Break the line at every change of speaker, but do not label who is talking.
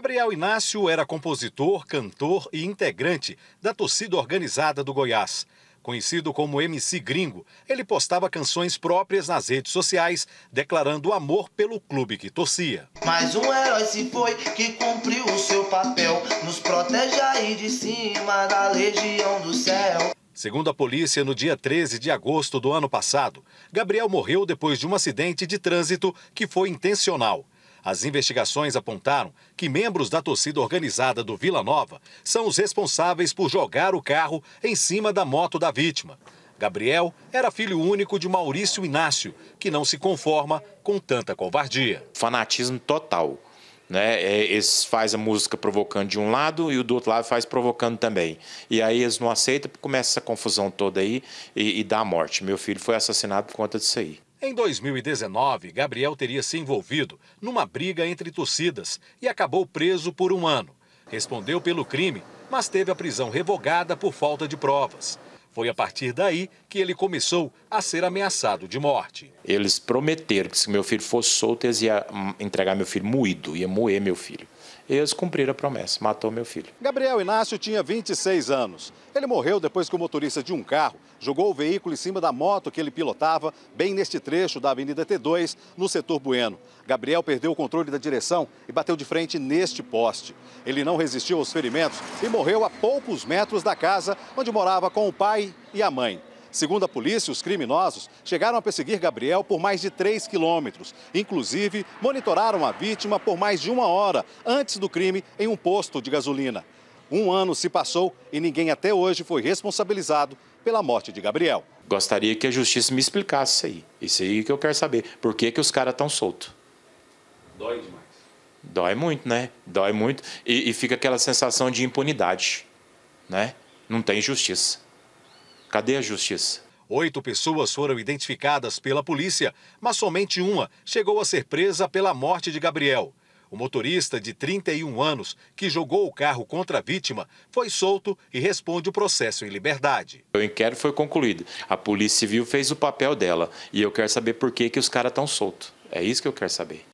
Gabriel Inácio era compositor, cantor e integrante da torcida organizada do Goiás. Conhecido como MC Gringo, ele postava canções próprias nas redes sociais, declarando amor pelo clube que torcia. Mas um herói se foi que cumpriu o seu papel, nos protege aí de cima da legião do céu. Segundo a polícia, no dia 13 de agosto do ano passado, Gabriel morreu depois de um acidente de trânsito que foi intencional. As investigações apontaram que membros da torcida organizada do Vila Nova são os responsáveis por jogar o carro em cima da moto da vítima. Gabriel era filho único de Maurício Inácio, que não se conforma com tanta
covardia. Fanatismo total. Né? É, eles faz a música provocando de um lado e o do outro lado faz provocando também. E aí eles não aceitam, começa essa confusão toda aí e, e dá a morte. Meu filho foi assassinado por conta disso aí.
Em 2019, Gabriel teria se envolvido numa briga entre torcidas e acabou preso por um ano. Respondeu pelo crime, mas teve a prisão revogada por falta de provas. Foi a partir daí que ele começou a ser ameaçado de morte.
Eles prometeram que se meu filho fosse solto, eles iam entregar meu filho moído, ia moer meu filho eles cumpriram a promessa, matou meu filho.
Gabriel Inácio tinha 26 anos. Ele morreu depois que o motorista de um carro jogou o veículo em cima da moto que ele pilotava, bem neste trecho da Avenida T2, no setor Bueno. Gabriel perdeu o controle da direção e bateu de frente neste poste. Ele não resistiu aos ferimentos e morreu a poucos metros da casa onde morava com o pai e a mãe. Segundo a polícia, os criminosos chegaram a perseguir Gabriel por mais de 3 quilômetros. Inclusive, monitoraram a vítima por mais de uma hora antes do crime em um posto de gasolina. Um ano se passou e ninguém até hoje foi responsabilizado pela morte de Gabriel.
Gostaria que a justiça me explicasse isso aí. Isso aí que eu quero saber. Por que, que os caras estão soltos? Dói demais. Dói muito, né? Dói muito. E, e fica aquela sensação de impunidade, né? Não tem justiça. Cadê a justiça?
Oito pessoas foram identificadas pela polícia, mas somente uma chegou a ser presa pela morte de Gabriel. O motorista de 31 anos, que jogou o carro contra a vítima, foi solto e responde o processo em liberdade.
O inquérito foi concluído. A Polícia Civil fez o papel dela. E eu quero saber por que, que os caras estão soltos. É isso que eu quero saber.